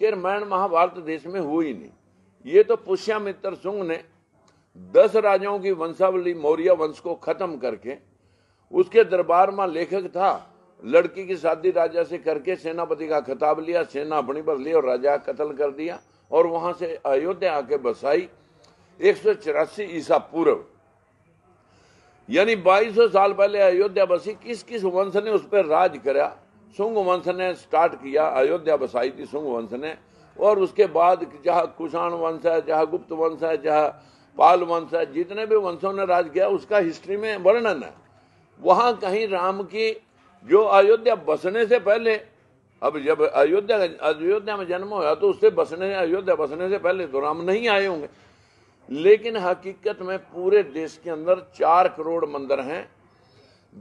कि रामायण महाभारत देश में हुई ही नहीं ये तो पुष्यामित्र सुंग ने दस राजाओं की वंशावली मौर्य वंश को खत्म करके उसके दरबार में लेखक था लड़की की शादी राजा से करके सेनापति का खिताब लिया सेना अपनी पर ली और राजा कत्ल कर दिया और वहां से अयोध्या आके बसाई एक ईसा पूर्व यानी 2200 साल पहले अयोध्या बसी किस किस वंश ने उस पर राज करा सुंग वंश ने स्टार्ट किया अयोध्या बसाई थी सुंग वंश ने और उसके बाद जहाँ कुषाण वंश है जहाँ गुप्त वंश है जहाँ पाल वंश है जितने भी वंशों ने राज किया उसका हिस्ट्री में वर्णन है वहाँ कहीं राम की जो अयोध्या बसने से पहले अब जब अयोध्या अयोध्या में जन्म हुआ तो उससे बसने अयोध्या बसने से पहले तो राम नहीं आए होंगे लेकिन हकीकत में पूरे देश के अंदर चार करोड़ मंदिर हैं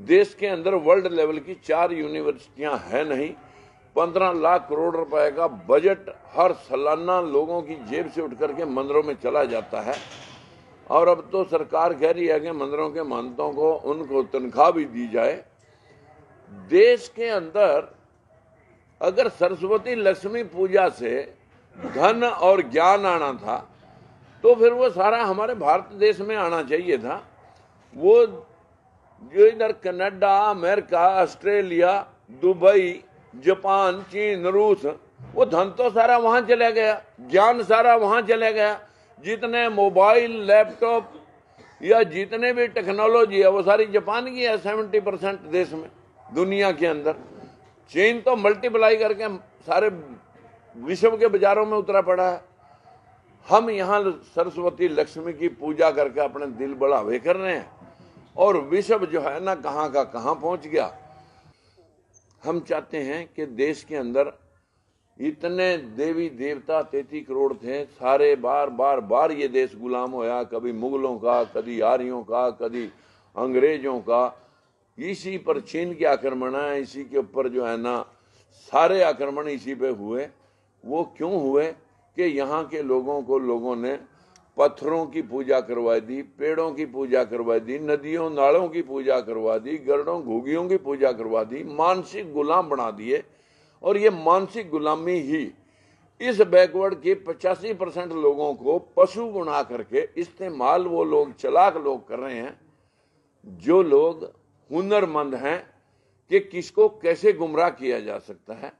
देश के अंदर वर्ल्ड लेवल की चार यूनिवर्सिटियां हैं नहीं पंद्रह लाख करोड़ रुपए का बजट हर सालाना लोगों की जेब से उठ करके मंदिरों में चला जाता है और अब तो सरकार कह रही है कि मंदिरों के महंतों को उनको तनख्वाह भी दी जाए देश के अंदर अगर सरस्वती लक्ष्मी पूजा से धन और ज्ञान आना था तो फिर वो सारा हमारे भारत देश में आना चाहिए था वो जो इधर Canada America Australia Dubai Japan चीन रूस वो धन तो सारा वहां चला गया ज्ञान सारा वहां चला गया जितने मोबाइल लैपटॉप या जितने भी टेक्नोलॉजी है वो सारी जापान की है सेवेंटी परसेंट देश में दुनिया के अंदर चीन तो मल्टीप्लाई करके सारे विश्व के बाजारों में उतरा पड़ा है हम यहाँ सरस्वती लक्ष्मी की पूजा करके अपने दिल बढ़ावे कर रहे हैं और विश्व जो है ना कहाँ का कहाँ पहुंच गया हम चाहते हैं कि देश के अंदर इतने देवी देवता तेती करोड़ थे सारे बार बार बार ये देश गुलाम होया कभी मुगलों का कभी आर्यों का कभी अंग्रेजों का इसी पर चीन के आक्रमण है इसी के ऊपर जो है ना सारे आक्रमण इसी पे हुए वो क्यों हुए कि यहाँ के लोगों को लोगों ने पत्थरों की पूजा करवा दी पेड़ों की पूजा करवा दी नदियों नालों की पूजा करवा दी गरड़ों घुगियों की पूजा करवा दी मानसिक गुलाम बना दिए और ये मानसिक गुलामी ही इस बैकवर्ड के पचासी परसेंट लोगों को पशु बना करके इस्तेमाल वो लोग चलाक लोग कर रहे हैं जो लोग हुनरमंद हैं कि किसको कैसे गुमराह किया जा सकता है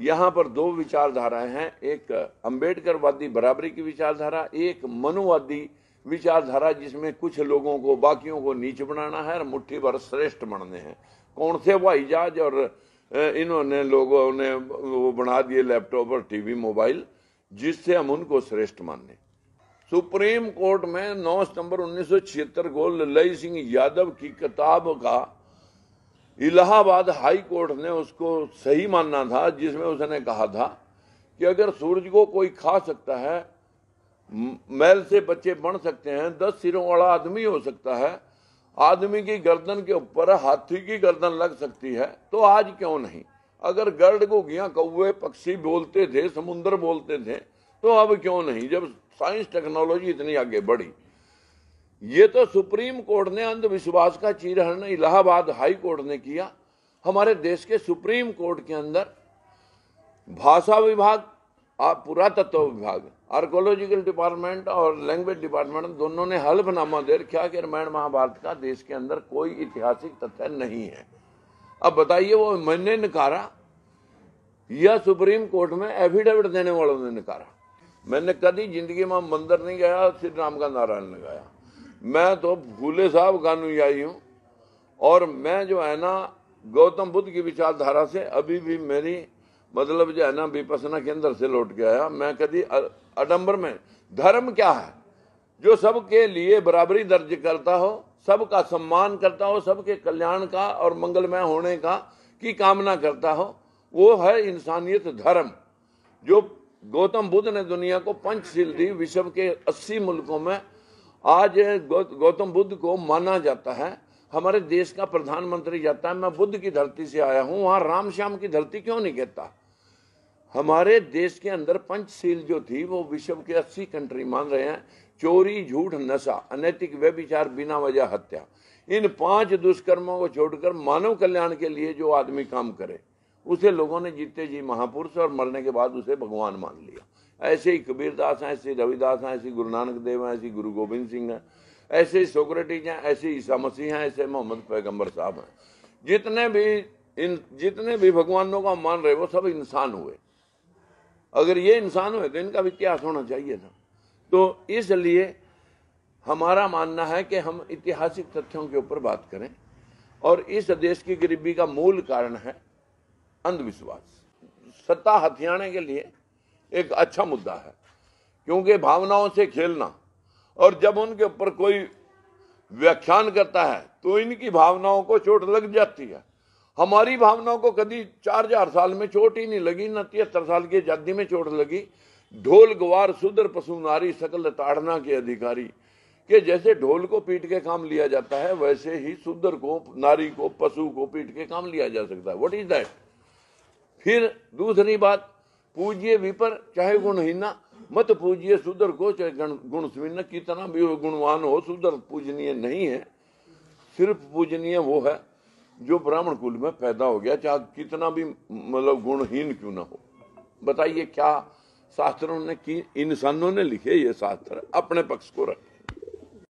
यहां पर दो विचारधाराएं हैं एक अंबेडकरवादी बराबरी की विचारधारा एक मनुवादी विचारधारा जिसमें कुछ लोगों को बाकियों को नीच बनाना है और मुट्ठी भर श्रेष्ठ बनने हैं कौन से वह इजाज और इन्होंने लोगों ने वो बना दिए लैपटॉप और टीवी मोबाइल जिससे हम उनको श्रेष्ठ माने सुप्रीम कोर्ट में 9 सितंबर 1976 को ललई सिंह यादव की किताब का इलाहाबाद हाई कोर्ट ने उसको सही मानना था जिसमें उसने कहा था कि अगर सूरज को कोई खा सकता है मैल से बच्चे बन सकते हैं दस सिरों वाला आदमी हो सकता है आदमी की गर्दन के ऊपर हाथी की गर्दन लग सकती है तो आज क्यों नहीं अगर गर्ड को गिया कौए पक्षी बोलते थे समुन्द्र बोलते थे तो अब क्यों नहीं जब साइंस टेक्नोलॉजी इतनी आगे बढ़ी ये तो सुप्रीम कोर्ट ने अंधविश्वास का चीरहरण इलाहाबाद हाई कोर्ट ने किया हमारे देश के सुप्रीम कोर्ट के अंदर भाषा विभाग पुरातत्व विभाग आर्कोलॉजिकल डिपार्टमेंट और लैंग्वेज डिपार्टमेंट दोनों ने हल्फनामा दे रखा कि रामायण महाभारत का देश के अंदर कोई ऐतिहासिक तथ्य नहीं है अब बताइए वो मैंने नकारा या सुप्रीम कोर्ट में एफिडेविट देने वालों ने नकारा मैंने कभी जिंदगी में मंदिर नहीं गया श्री राम का नारायण लगाया मैं तो भूले साहब अनुयायी हूँ और मैं जो है ना गौतम बुद्ध की विचारधारा से अभी भी मेरी मतलब जो है ना विपसना के अंदर से लौट के आया मैं कभी अडम्बर में धर्म क्या है जो सबके लिए बराबरी दर्ज करता हो सबका सम्मान करता हो सबके कल्याण का और मंगलमय होने का की कामना करता हो वो है इंसानियत धर्म जो गौतम बुद्ध ने दुनिया को पंचशील दी विश्व के अस्सी मुल्कों में आज गौतम बुद्ध को माना जाता है हमारे देश का प्रधानमंत्री जाता है मैं बुद्ध की धरती से आया हूँ वहां राम श्याम की धरती क्यों नहीं कहता हमारे देश के अंदर पंचशील जो थी वो विश्व के 80 कंट्री मान रहे हैं चोरी झूठ नशा अनैतिक व्यभिचार बिना वजह हत्या इन पांच दुष्कर्मों को छोड़कर मानव कल्याण के लिए जो आदमी काम करे उसे लोगों ने जीते जी महापुरुष और मरने के बाद उसे भगवान मान लिया ऐसे ही कबीरदास हैं ऐसे रविदास हैं ऐसे गुरु नानक देव हैं ऐसे गुरु गोविंद सिंह हैं ऐसे ही सोक्रेटिज हैं ऐसे ईसा मसीह हैं ऐसे मोहम्मद पैगम्बर साहब हैं जितने भी इन जितने भी भगवानों का मान रहे वो सब इंसान हुए अगर ये इंसान हुए तो इनका भी इतिहास होना चाहिए ना तो इसलिए हमारा मानना है कि हम ऐतिहासिक तथ्यों के ऊपर बात करें और इस देश की गरीबी का मूल कारण है अंधविश्वास सत्ता हथियाने के लिए एक अच्छा मुद्दा है क्योंकि भावनाओं से खेलना और जब उनके ऊपर कोई व्याख्यान करता है तो इनकी भावनाओं को चोट लग जाती है हमारी भावनाओं को कभी चार हजार साल में चोट ही नहीं लगी न तिहत्तर साल की आजादी में चोट लगी ढोल गवार सुदर पशु नारी सकल ताड़ना के अधिकारी के जैसे ढोल को पीट के काम लिया जाता है वैसे ही सुदर को नारी को पशु को पीट के काम लिया जा सकता है वट इज दैट फिर दूसरी बात पूजिए विपर चाहे गुणहीना मत पूजिए सुधर को चाहे गुण स्वीन कितना भी गुणवान हो सुदर पूजनीय नहीं है सिर्फ पूजनीय वो है जो ब्राह्मण कुल में पैदा हो गया चाहे कितना भी मतलब गुणहीन क्यों ना हो बताइए क्या शास्त्रों ने की इंसानों ने लिखे ये शास्त्र अपने पक्ष को रखे